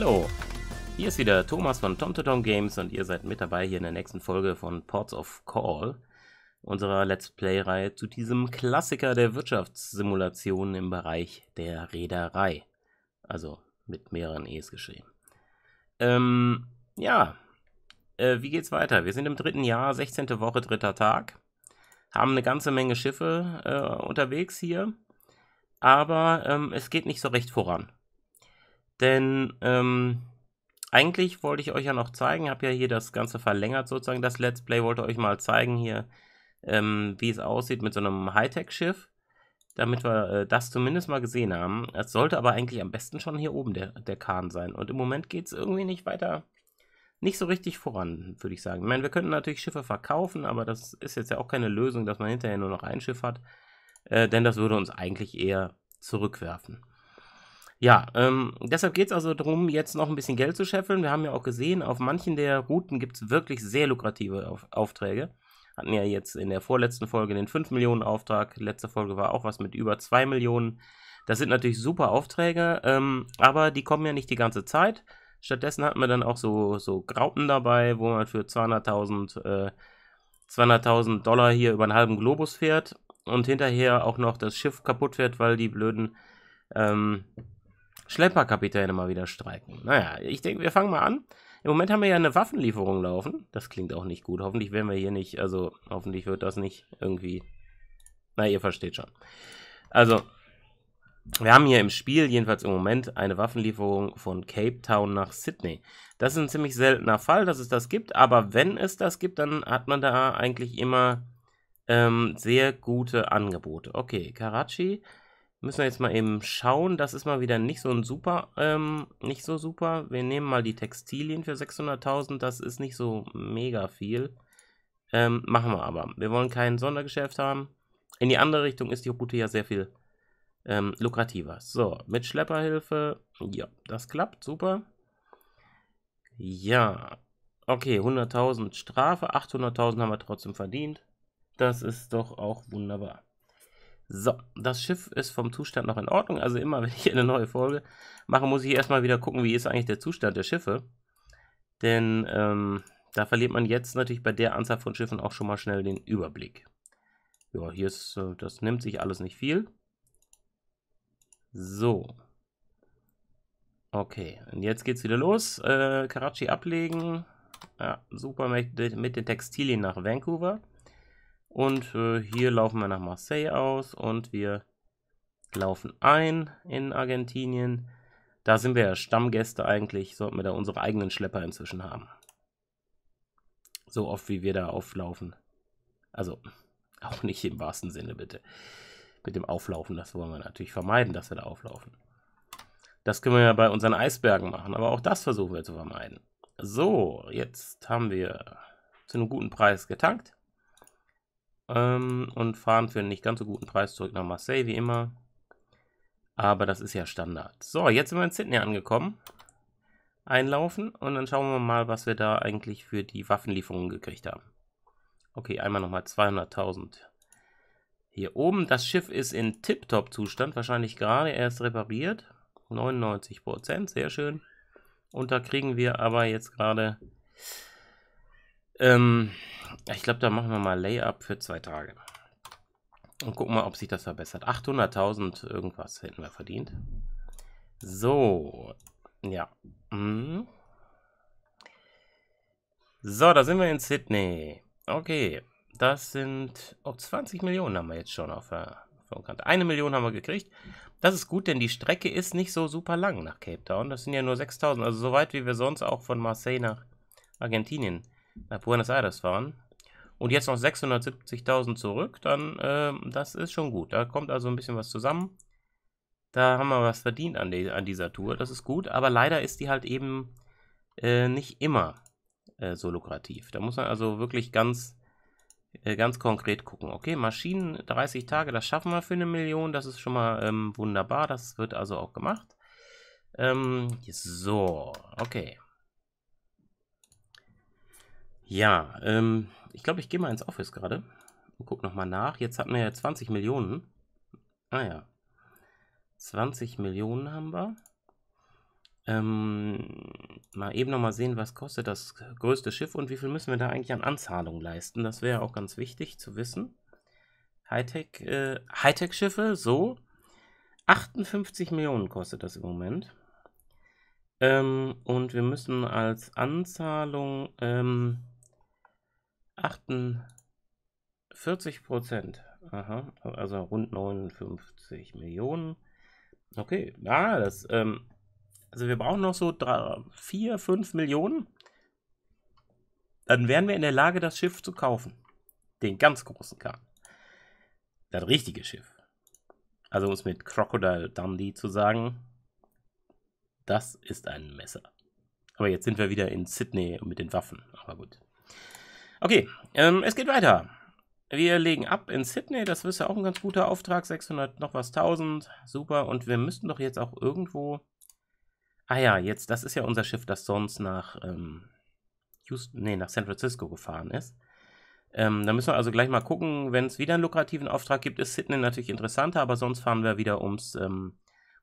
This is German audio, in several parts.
Hallo, hier ist wieder Thomas von TomToTom Games und ihr seid mit dabei hier in der nächsten Folge von Ports of Call, unserer Let's Play-Reihe zu diesem Klassiker der Wirtschaftssimulation im Bereich der Reederei. Also mit mehreren E's geschehen. Ähm, ja, äh, wie geht's weiter? Wir sind im dritten Jahr, 16. Woche, dritter Tag. Haben eine ganze Menge Schiffe äh, unterwegs hier, aber ähm, es geht nicht so recht voran. Denn ähm, eigentlich wollte ich euch ja noch zeigen, habe ja hier das Ganze verlängert sozusagen, das Let's Play, wollte euch mal zeigen hier, ähm, wie es aussieht mit so einem Hightech-Schiff, damit wir äh, das zumindest mal gesehen haben. Es sollte aber eigentlich am besten schon hier oben der, der Kahn sein. Und im Moment geht es irgendwie nicht weiter, nicht so richtig voran, würde ich sagen. Ich meine, wir könnten natürlich Schiffe verkaufen, aber das ist jetzt ja auch keine Lösung, dass man hinterher nur noch ein Schiff hat, äh, denn das würde uns eigentlich eher zurückwerfen. Ja, ähm, deshalb geht es also darum, jetzt noch ein bisschen Geld zu scheffeln. Wir haben ja auch gesehen, auf manchen der Routen gibt es wirklich sehr lukrative auf Aufträge. Hatten ja jetzt in der vorletzten Folge den 5 Millionen Auftrag. Letzte Folge war auch was mit über 2 Millionen. Das sind natürlich super Aufträge, ähm, aber die kommen ja nicht die ganze Zeit. Stattdessen hatten wir dann auch so, so Graupen dabei, wo man für 200.000 äh, 200.000 Dollar hier über einen halben Globus fährt und hinterher auch noch das Schiff kaputt fährt, weil die blöden ähm, Schlepperkapitäne mal wieder streiken. Naja, ich denke, wir fangen mal an. Im Moment haben wir ja eine Waffenlieferung laufen. Das klingt auch nicht gut. Hoffentlich werden wir hier nicht, also hoffentlich wird das nicht irgendwie. Na, ihr versteht schon. Also, wir haben hier im Spiel, jedenfalls im Moment, eine Waffenlieferung von Cape Town nach Sydney. Das ist ein ziemlich seltener Fall, dass es das gibt, aber wenn es das gibt, dann hat man da eigentlich immer ähm, sehr gute Angebote. Okay, Karachi Müssen wir jetzt mal eben schauen. Das ist mal wieder nicht so ein super, ähm, nicht so super. Wir nehmen mal die Textilien für 600.000. Das ist nicht so mega viel. Ähm, machen wir aber. Wir wollen kein Sondergeschäft haben. In die andere Richtung ist die Route ja sehr viel ähm, lukrativer. So, mit Schlepperhilfe. Ja, das klappt. Super. Ja. Okay, 100.000 Strafe. 800.000 haben wir trotzdem verdient. Das ist doch auch wunderbar. So, das Schiff ist vom Zustand noch in Ordnung. Also immer, wenn ich eine neue Folge mache, muss ich erstmal wieder gucken, wie ist eigentlich der Zustand der Schiffe. Denn ähm, da verliert man jetzt natürlich bei der Anzahl von Schiffen auch schon mal schnell den Überblick. Ja, hier ist, äh, das nimmt sich alles nicht viel. So. Okay, und jetzt geht's wieder los. Äh, Karachi ablegen. Ja, super mit den Textilien nach Vancouver. Und äh, hier laufen wir nach Marseille aus und wir laufen ein in Argentinien. Da sind wir ja Stammgäste eigentlich, sollten wir da unsere eigenen Schlepper inzwischen haben. So oft wie wir da auflaufen. Also auch nicht im wahrsten Sinne bitte. Mit dem Auflaufen, das wollen wir natürlich vermeiden, dass wir da auflaufen. Das können wir ja bei unseren Eisbergen machen, aber auch das versuchen wir zu vermeiden. So, jetzt haben wir zu einem guten Preis getankt ähm, und fahren für einen nicht ganz so guten Preis zurück nach Marseille, wie immer. Aber das ist ja Standard. So, jetzt sind wir in Sydney angekommen. Einlaufen und dann schauen wir mal, was wir da eigentlich für die Waffenlieferungen gekriegt haben. Okay, einmal nochmal 200.000. Hier oben, das Schiff ist in Tip-Top-Zustand, wahrscheinlich gerade erst repariert. 99%, sehr schön. Und da kriegen wir aber jetzt gerade ähm, ich glaube, da machen wir mal Layup für zwei Tage. Und gucken mal, ob sich das verbessert. 800.000 irgendwas hätten wir verdient. So. Ja. Mhm. So, da sind wir in Sydney. Okay. Das sind oh, 20 Millionen haben wir jetzt schon auf der, auf der Kante. Eine Million haben wir gekriegt. Das ist gut, denn die Strecke ist nicht so super lang nach Cape Town. Das sind ja nur 6000. Also so weit, wie wir sonst auch von Marseille nach Argentinien nach Buenos Aires fahren und jetzt noch 670.000 zurück, dann äh, das ist schon gut. Da kommt also ein bisschen was zusammen. Da haben wir was verdient an, die, an dieser Tour, das ist gut, aber leider ist die halt eben äh, nicht immer äh, so lukrativ. Da muss man also wirklich ganz, äh, ganz konkret gucken. Okay, Maschinen 30 Tage, das schaffen wir für eine Million, das ist schon mal ähm, wunderbar, das wird also auch gemacht. Ähm, so, okay. Ja, ähm, ich glaube, ich gehe mal ins Office gerade und gucke nochmal nach. Jetzt hatten wir ja 20 Millionen. Ah ja. 20 Millionen haben wir. Ähm, mal eben nochmal sehen, was kostet das größte Schiff und wie viel müssen wir da eigentlich an Anzahlung leisten. Das wäre auch ganz wichtig zu wissen. Hightech, äh, Hightech-Schiffe, so. 58 Millionen kostet das im Moment. Ähm, und wir müssen als Anzahlung ähm, 48 Prozent. Aha, also rund 59 Millionen. Okay, ja, das, ähm, also wir brauchen noch so 4, 5 Millionen. Dann wären wir in der Lage, das Schiff zu kaufen. Den ganz großen Kahn. Das richtige Schiff. Also um es mit Crocodile Dundee zu sagen, das ist ein Messer. Aber jetzt sind wir wieder in Sydney mit den Waffen. Aber gut. Okay, ähm, es geht weiter. Wir legen ab in Sydney, das ist ja auch ein ganz guter Auftrag, 600 noch was 1000, super. Und wir müssten doch jetzt auch irgendwo... Ah ja, jetzt, das ist ja unser Schiff, das sonst nach ähm, Houston, nee, nach San Francisco gefahren ist. Ähm, da müssen wir also gleich mal gucken, wenn es wieder einen lukrativen Auftrag gibt, ist Sydney natürlich interessanter, aber sonst fahren wir wieder ums, ähm,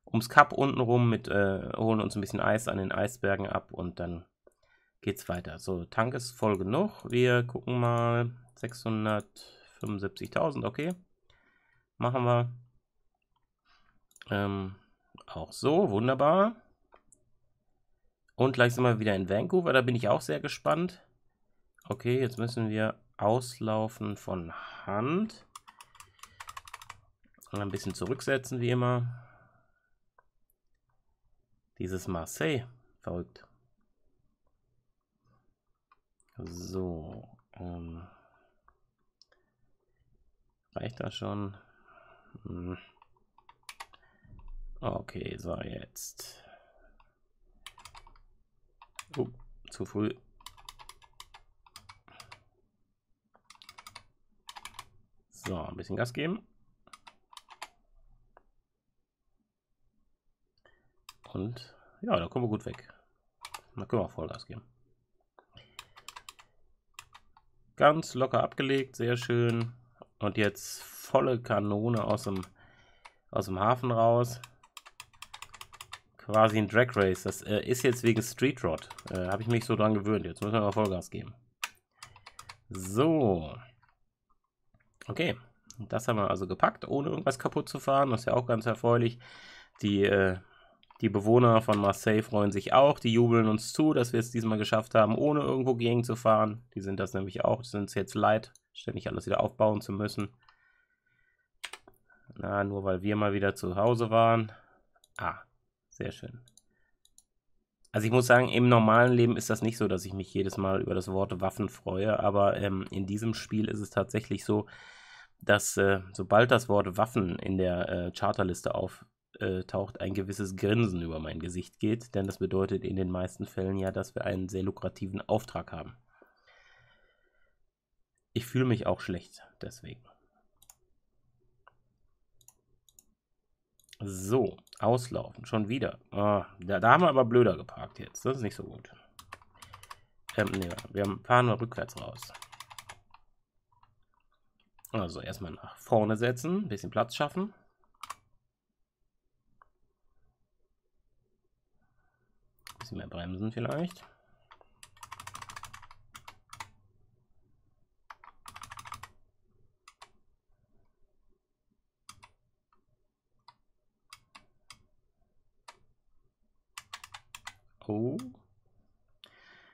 ums Kap unten rum, äh, holen uns ein bisschen Eis an den Eisbergen ab und dann geht's weiter. So, Tank ist voll genug. Wir gucken mal. 675.000, okay. Machen wir. Ähm, auch so, wunderbar. Und gleich sind wir wieder in Vancouver, da bin ich auch sehr gespannt. Okay, jetzt müssen wir auslaufen von Hand. Und ein bisschen zurücksetzen, wie immer. Dieses Marseille, verrückt. So. Ähm, reicht das schon? Hm. Okay, so jetzt. Oh, zu früh. So, ein bisschen Gas geben. Und ja, da kommen wir gut weg. Da können wir auch Vollgas geben. Ganz locker abgelegt, sehr schön. Und jetzt volle Kanone aus dem, aus dem Hafen raus. Quasi ein Drag Race. Das äh, ist jetzt wegen Street Rod. Äh, Habe ich mich so dran gewöhnt. Jetzt müssen wir mal Vollgas geben. So. Okay. Das haben wir also gepackt, ohne irgendwas kaputt zu fahren. Das ist ja auch ganz erfreulich. Die äh, die Bewohner von Marseille freuen sich auch. Die jubeln uns zu, dass wir es diesmal geschafft haben, ohne irgendwo gegen zu fahren. Die sind das nämlich auch. Die sind es jetzt leid, ständig alles wieder aufbauen zu müssen. Na, nur weil wir mal wieder zu Hause waren. Ah, sehr schön. Also ich muss sagen, im normalen Leben ist das nicht so, dass ich mich jedes Mal über das Wort Waffen freue, aber ähm, in diesem Spiel ist es tatsächlich so, dass äh, sobald das Wort Waffen in der äh, Charterliste auf, äh, taucht, ein gewisses Grinsen über mein Gesicht geht, denn das bedeutet in den meisten Fällen ja, dass wir einen sehr lukrativen Auftrag haben. Ich fühle mich auch schlecht deswegen. So, auslaufen, schon wieder. Ah, da, da, haben wir aber blöder geparkt jetzt, das ist nicht so gut. Ähm, nee, wir fahren mal rückwärts raus. Also erstmal nach vorne setzen, ein bisschen Platz schaffen. bisschen mehr bremsen vielleicht. Oh.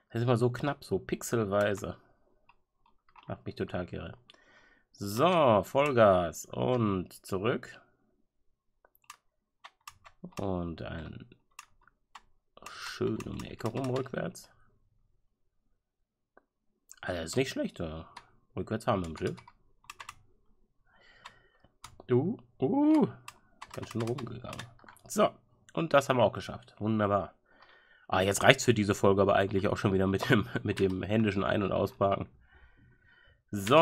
Das ist immer so knapp, so pixelweise. Macht mich total irre. So, Vollgas und zurück. Und ein schön um die Ecke rum rückwärts. Also ist nicht schlecht, oder? Rückwärts haben wir im Schiff. Du, uh, uh, ganz schön rumgegangen. So, und das haben wir auch geschafft. Wunderbar. Ah, jetzt reicht's für diese Folge aber eigentlich auch schon wieder mit dem, mit dem händischen Ein- und Ausparken. So,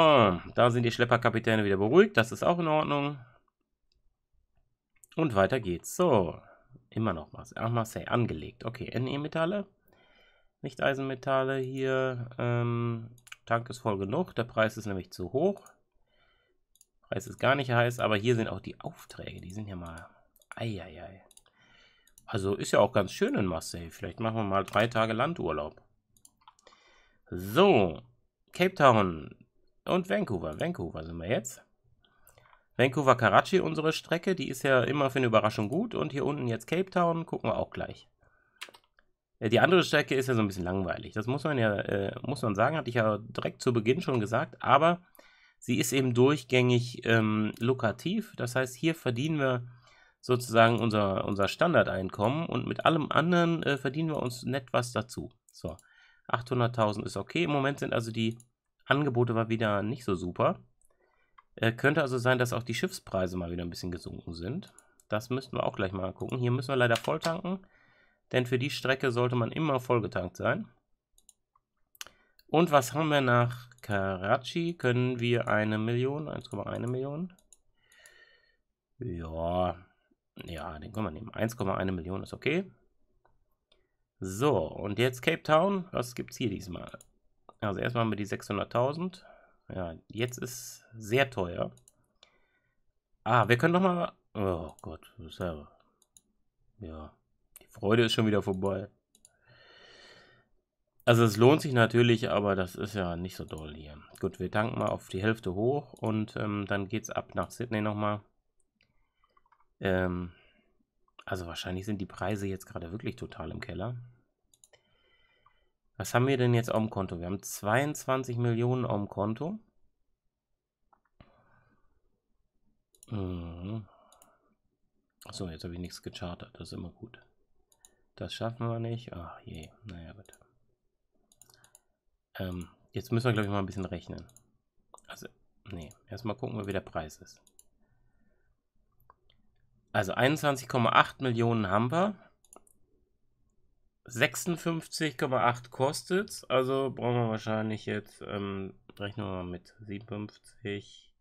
da sind die Schlepperkapitäne wieder beruhigt. Das ist auch in Ordnung. Und weiter geht's. So, Immer noch Marseille. Ach, Marseille, angelegt. Okay, NE-Metalle. Nicht-Eisenmetalle hier. Ähm, Tank ist voll genug. Der Preis ist nämlich zu hoch. Preis ist gar nicht heiß, aber hier sind auch die Aufträge. Die sind ja mal. Eieiei. Also ist ja auch ganz schön in Marseille. Vielleicht machen wir mal drei Tage Landurlaub. So. Cape Town und Vancouver. Vancouver sind wir jetzt. Vancouver Karachi, unsere Strecke, die ist ja immer für eine Überraschung gut. Und hier unten jetzt Cape Town, gucken wir auch gleich. Äh, die andere Strecke ist ja so ein bisschen langweilig. Das muss man ja, äh, muss man sagen, hatte ich ja direkt zu Beginn schon gesagt. Aber sie ist eben durchgängig ähm, lukrativ. Das heißt, hier verdienen wir sozusagen unser, unser Standardeinkommen und mit allem anderen äh, verdienen wir uns nett was dazu. So, 800.000 ist okay. Im Moment sind also die Angebote mal wieder nicht so super. Äh, könnte also sein, dass auch die Schiffspreise mal wieder ein bisschen gesunken sind. Das müssten wir auch gleich mal gucken. Hier müssen wir leider voll tanken, denn für die Strecke sollte man immer voll getankt sein. Und was haben wir nach Karachi? Können wir eine Million, 1,1 Million? Ja, ja, den können wir nehmen. 1,1 Million ist okay. So, und jetzt Cape Town. Was gibt es hier diesmal? Also erstmal haben wir die 600.000. Ja, jetzt ist sehr teuer. Ah, wir können noch mal. Oh Gott, das selber. Ja, die Freude ist schon wieder vorbei. Also es lohnt sich natürlich, aber das ist ja nicht so doll hier. Gut, wir tanken mal auf die Hälfte hoch und ähm, dann geht's ab nach Sydney nochmal. Ähm, also wahrscheinlich sind die Preise jetzt gerade wirklich total im Keller. Was haben wir denn jetzt auf dem Konto? Wir haben 22 Millionen auf dem Konto. Mhm. So, jetzt habe ich nichts gechartert. Das ist immer gut. Das schaffen wir nicht. Ach je. Naja, gut. Ähm, jetzt müssen wir, glaube ich, mal ein bisschen rechnen. Also, nee. Erstmal gucken wir, wie der Preis ist. Also 21,8 Millionen haben wir. 56,8 kostet also brauchen wir wahrscheinlich jetzt, ähm, rechnen wir mal mit 57.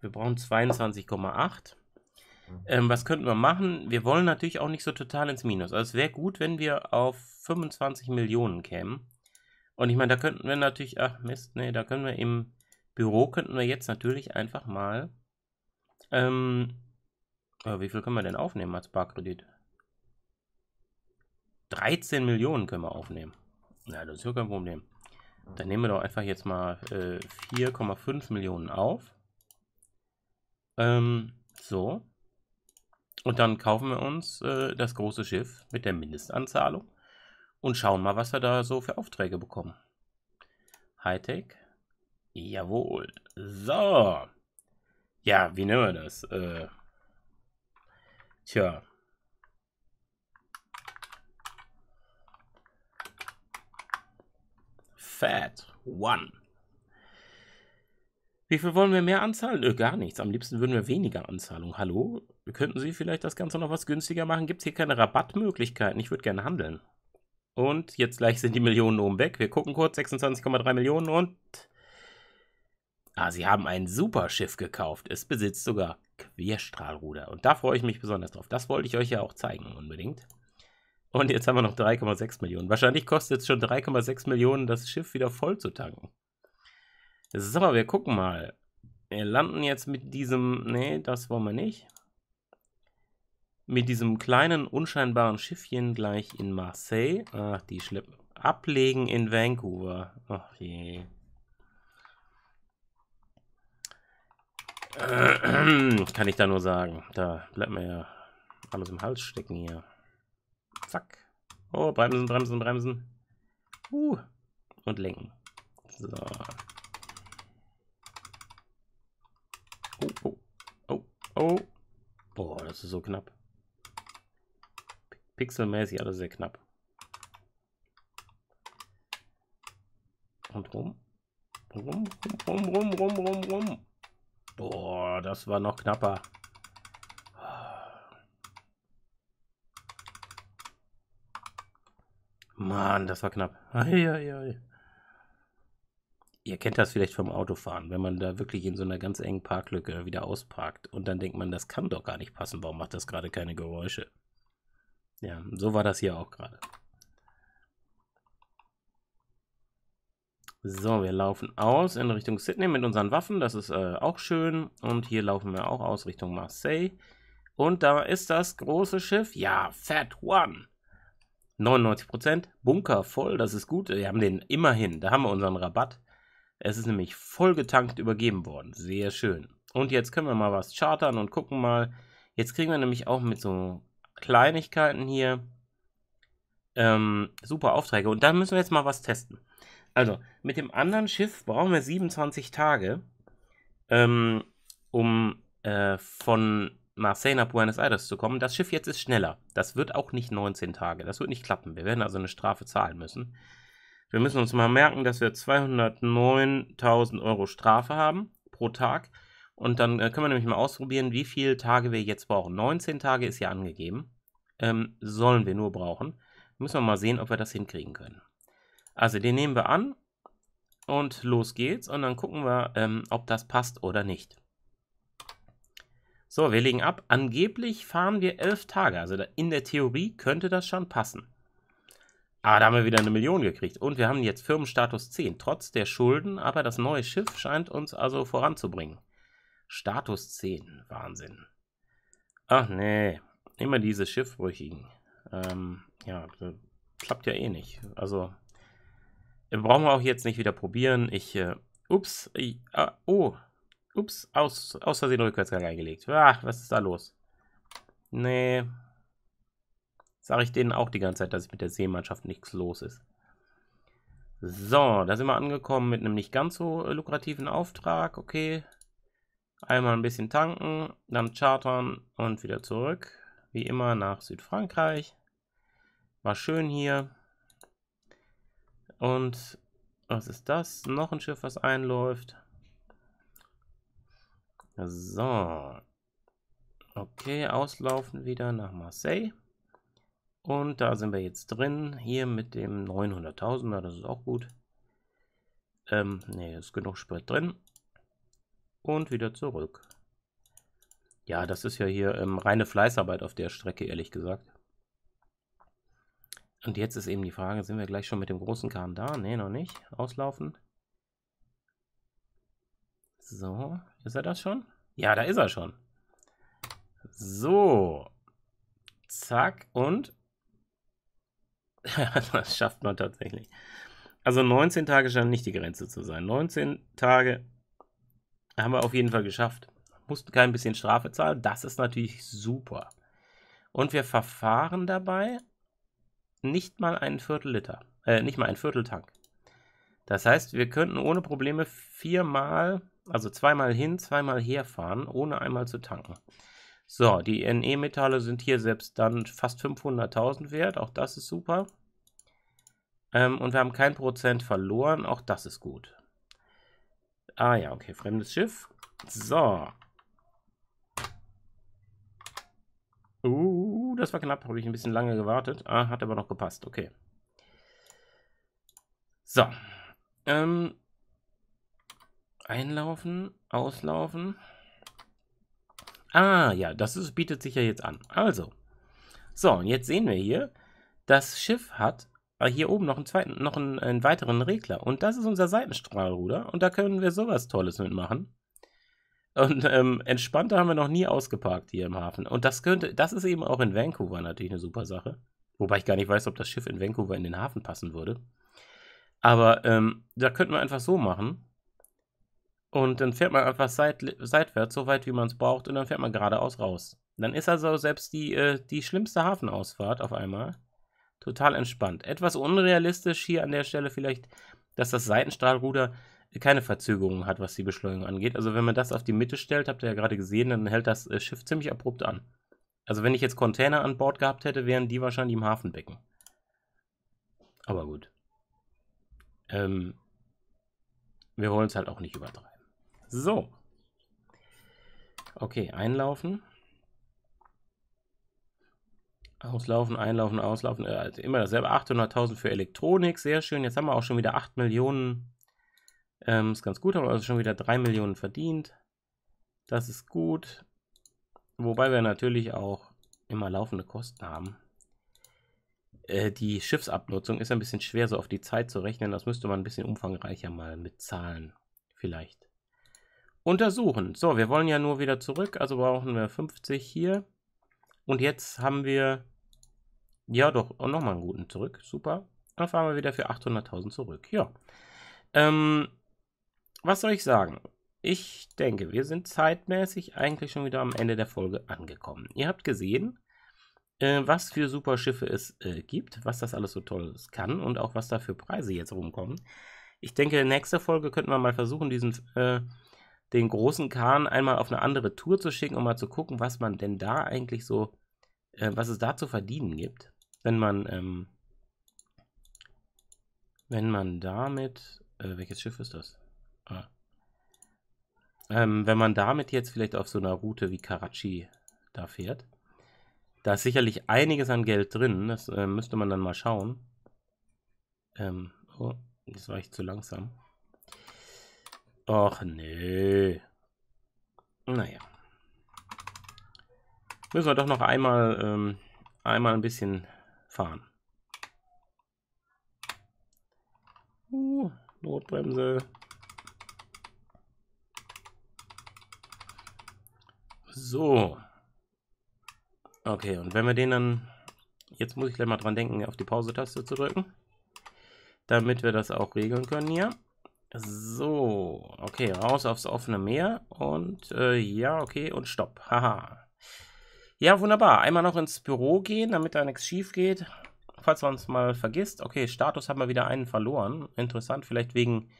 Wir brauchen 22,8. Mhm. Ähm, was könnten wir machen? Wir wollen natürlich auch nicht so total ins Minus. Also es wäre gut, wenn wir auf 25 Millionen kämen. Und ich meine, da könnten wir natürlich, ach Mist, nee, da können wir im Büro, könnten wir jetzt natürlich einfach mal, ähm, wie viel können wir denn aufnehmen als Barkredit? 13 Millionen können wir aufnehmen. Na, ja, das ist ja kein Problem. Dann nehmen wir doch einfach jetzt mal äh, 4,5 Millionen auf. Ähm, so. Und dann kaufen wir uns äh, das große Schiff mit der Mindestanzahlung und schauen mal, was wir da so für Aufträge bekommen. Hightech. Jawohl. So. Ja, wie nennen wir das? Äh, tja, Fat One. Wie viel wollen wir mehr anzahlen? Nö, gar nichts. Am liebsten würden wir weniger anzahlen. Hallo? Könnten Sie vielleicht das Ganze noch was günstiger machen? Gibt es hier keine Rabattmöglichkeiten? Ich würde gerne handeln. Und jetzt gleich sind die Millionen oben weg. Wir gucken kurz. 26,3 Millionen und... Ah, Sie haben ein super Schiff gekauft. Es besitzt sogar Querstrahlruder. Und da freue ich mich besonders drauf. Das wollte ich euch ja auch zeigen unbedingt. Und jetzt haben wir noch 3,6 Millionen. Wahrscheinlich kostet es schon 3,6 Millionen, das Schiff wieder voll zu tanken. So, wir gucken mal. Wir landen jetzt mit diesem, nee, das wollen wir nicht. Mit diesem kleinen, unscheinbaren Schiffchen gleich in Marseille. Ach, die schleppen. Ablegen in Vancouver. Ach je. Kann ich da nur sagen. Da bleibt mir ja alles im Hals stecken hier. Zack. Oh, bremsen, bremsen, bremsen. Uh, und lenken. So. Oh, oh, oh, oh. Boah, das ist so knapp. Pixelmäßig alles sehr knapp. Und rum. Rum, rum, rum, rum, rum, rum. Boah, das war noch knapper. Mann, das war knapp. Ei, ei, ei. Ihr kennt das vielleicht vom Autofahren, wenn man da wirklich in so einer ganz engen Parklücke wieder ausparkt und dann denkt man, das kann doch gar nicht passen, warum macht das gerade keine Geräusche? Ja, so war das hier auch gerade. So, wir laufen aus in Richtung Sydney mit unseren Waffen. Das ist äh, auch schön. Und hier laufen wir auch aus Richtung Marseille. Und da ist das große Schiff. Ja, Fat One. 99 Bunker voll, das ist gut. Wir haben den immerhin, da haben wir unseren Rabatt. Es ist nämlich voll getankt übergeben worden. Sehr schön. Und jetzt können wir mal was chartern und gucken mal. Jetzt kriegen wir nämlich auch mit so Kleinigkeiten hier ähm, super Aufträge. Und da müssen wir jetzt mal was testen. Also, mit dem anderen Schiff brauchen wir 27 Tage, ähm, um äh, von Marseille nach Buenos Aires zu kommen. Das Schiff jetzt ist schneller. Das wird auch nicht 19 Tage. Das wird nicht klappen. Wir werden also eine Strafe zahlen müssen. Wir müssen uns mal merken, dass wir 209.000 Euro Strafe haben pro Tag. Und dann äh, können wir nämlich mal ausprobieren, wie viele Tage wir jetzt brauchen. 19 Tage ist ja angegeben. Ähm, sollen wir nur brauchen. Müssen wir mal sehen, ob wir das hinkriegen können. Also den nehmen wir an und los geht's. Und dann gucken wir, ähm, ob das passt oder nicht. So, wir legen ab. Angeblich fahren wir elf Tage. Also in der Theorie könnte das schon passen. Aber ah, da haben wir wieder eine Million gekriegt. Und wir haben jetzt Firmenstatus 10, trotz der Schulden. Aber das neue Schiff scheint uns also voranzubringen. Status 10, Wahnsinn. Ach nee, immer diese Schiffbrüchigen. Ähm, ja, äh, klappt ja eh nicht. Also, äh, brauchen wir auch jetzt nicht wieder probieren. Ich, äh, ups, ich, ah, oh, Ups, aus, aus Versehen Rückwärtsgang eingelegt. Ach, was ist da los? Nee. Sag ich denen auch die ganze Zeit, dass mit der Seemannschaft nichts los ist. So, da sind wir angekommen mit einem nicht ganz so äh, lukrativen Auftrag. Okay. Einmal ein bisschen tanken, dann chartern und wieder zurück. Wie immer nach Südfrankreich. War schön hier. Und was ist das? Noch ein Schiff, was einläuft. So. Okay, auslaufen wieder nach Marseille. Und da sind wir jetzt drin. Hier mit dem 900.000er, das ist auch gut. Ähm, ne, ist genug Sprit drin. Und wieder zurück. Ja, das ist ja hier ähm, reine Fleißarbeit auf der Strecke, ehrlich gesagt. Und jetzt ist eben die Frage, sind wir gleich schon mit dem großen Kahn da? Ne, noch nicht. Auslaufen. So, ist er das schon? Ja, da ist er schon. So. Zack und. das schafft man tatsächlich. Also 19 Tage scheint nicht die Grenze zu sein. 19 Tage haben wir auf jeden Fall geschafft. Mussten kein bisschen Strafe zahlen. Das ist natürlich super. Und wir verfahren dabei nicht mal einen Viertel Liter, äh, nicht mal einen Vierteltank. Das heißt, wir könnten ohne Probleme viermal also zweimal hin, zweimal herfahren, ohne einmal zu tanken. So, die NE-Metalle sind hier selbst dann fast 500.000 wert. Auch das ist super. Ähm, und wir haben kein Prozent verloren. Auch das ist gut. Ah ja, okay, fremdes Schiff. So. Uh, das war knapp. Habe ich ein bisschen lange gewartet. Ah, hat aber noch gepasst. Okay. So. Ähm, Einlaufen, auslaufen. Ah, ja, das ist, bietet sich ja jetzt an. Also, so, und jetzt sehen wir hier, das Schiff hat äh, hier oben noch einen zweiten, noch einen, einen weiteren Regler. Und das ist unser Seitenstrahlruder. Und da können wir sowas Tolles mitmachen. Und ähm, entspannter haben wir noch nie ausgeparkt hier im Hafen. Und das könnte, das ist eben auch in Vancouver natürlich eine super Sache. Wobei ich gar nicht weiß, ob das Schiff in Vancouver in den Hafen passen würde. Aber ähm, da könnten wir einfach so machen. Und dann fährt man einfach seit, seitwärts, so weit wie man es braucht, und dann fährt man geradeaus raus. Dann ist also selbst die, äh, die schlimmste Hafenausfahrt auf einmal total entspannt. Etwas unrealistisch hier an der Stelle vielleicht, dass das Seitenstrahlruder keine Verzögerung hat, was die Beschleunigung angeht. Also wenn man das auf die Mitte stellt, habt ihr ja gerade gesehen, dann hält das äh, Schiff ziemlich abrupt an. Also wenn ich jetzt Container an Bord gehabt hätte, wären die wahrscheinlich im Hafenbecken. Aber gut. Ähm, wir wollen es halt auch nicht übertreiben. So. Okay, einlaufen. Auslaufen, einlaufen, auslaufen. Äh, also immer dasselbe. 800.000 für Elektronik. Sehr schön. Jetzt haben wir auch schon wieder 8 Millionen. Ähm, ist ganz gut. Haben also schon wieder 3 Millionen verdient. Das ist gut. Wobei wir natürlich auch immer laufende Kosten haben. Äh, die Schiffsabnutzung ist ein bisschen schwer so auf die Zeit zu rechnen. Das müsste man ein bisschen umfangreicher mal mitzahlen. Vielleicht untersuchen. So, wir wollen ja nur wieder zurück, also brauchen wir 50 hier. Und jetzt haben wir, ja doch, nochmal einen guten zurück, super. Dann fahren wir wieder für 800.000 zurück, ja. Ähm, was soll ich sagen? Ich denke, wir sind zeitmäßig eigentlich schon wieder am Ende der Folge angekommen. Ihr habt gesehen, äh, was für super Schiffe es äh, gibt, was das alles so tolles kann und auch was da für Preise jetzt rumkommen. Ich denke, nächste Folge könnten wir mal versuchen, diesen äh, den großen Kahn einmal auf eine andere Tour zu schicken, um mal zu gucken, was man denn da eigentlich so, äh, was es da zu verdienen gibt, wenn man, ähm, wenn man damit, äh, welches Schiff ist das? Ah. Ähm, wenn man damit jetzt vielleicht auf so einer Route wie Karachi da fährt, da ist sicherlich einiges an Geld drin, das äh, müsste man dann mal schauen. Ähm, oh, das war ich zu langsam. Ach nee. Naja. Müssen wir doch noch einmal, ähm, einmal ein bisschen fahren. Uh, Notbremse. So. Okay, und wenn wir den dann... Jetzt muss ich gleich mal dran denken, auf die Pause-Taste zu drücken. Damit wir das auch regeln können hier. So, okay, raus aufs offene Meer und äh, ja, okay, und stopp. Haha. Ja, wunderbar. Einmal noch ins Büro gehen, damit da nichts schief geht. Falls man es mal vergisst. Okay, Status haben wir wieder einen verloren. Interessant, vielleicht wegen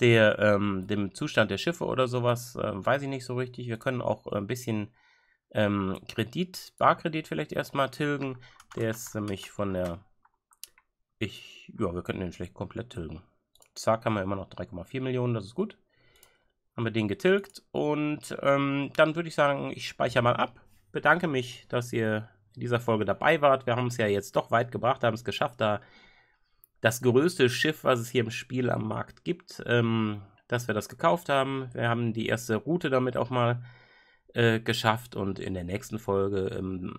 der, ähm, dem Zustand der Schiffe oder sowas. Äh, weiß ich nicht so richtig. Wir können auch ein bisschen ähm, Kredit, Barkredit vielleicht erstmal tilgen. Der ist nämlich von der. Ich, ja, wir könnten den schlecht komplett tilgen. Zack, haben wir immer noch 3,4 Millionen, das ist gut. Haben wir den getilgt und ähm, dann würde ich sagen, ich speichere mal ab. Bedanke mich, dass ihr in dieser Folge dabei wart. Wir haben es ja jetzt doch weit gebracht, haben es geschafft, da das größte Schiff, was es hier im Spiel am Markt gibt, ähm, dass wir das gekauft haben. Wir haben die erste Route damit auch mal äh, geschafft und in der nächsten Folge ähm,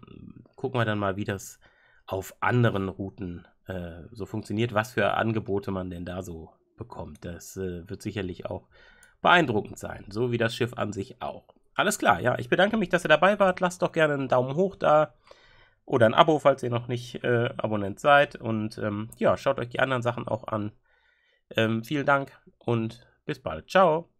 gucken wir dann mal, wie das auf anderen Routen äh, so funktioniert, was für Angebote man denn da so bekommt. Das äh, wird sicherlich auch beeindruckend sein, so wie das Schiff an sich auch. Alles klar, ja, ich bedanke mich, dass ihr dabei wart. Lasst doch gerne einen Daumen hoch da oder ein Abo, falls ihr noch nicht äh, Abonnent seid. Und ähm, ja, schaut euch die anderen Sachen auch an. Ähm, vielen Dank und bis bald. Ciao.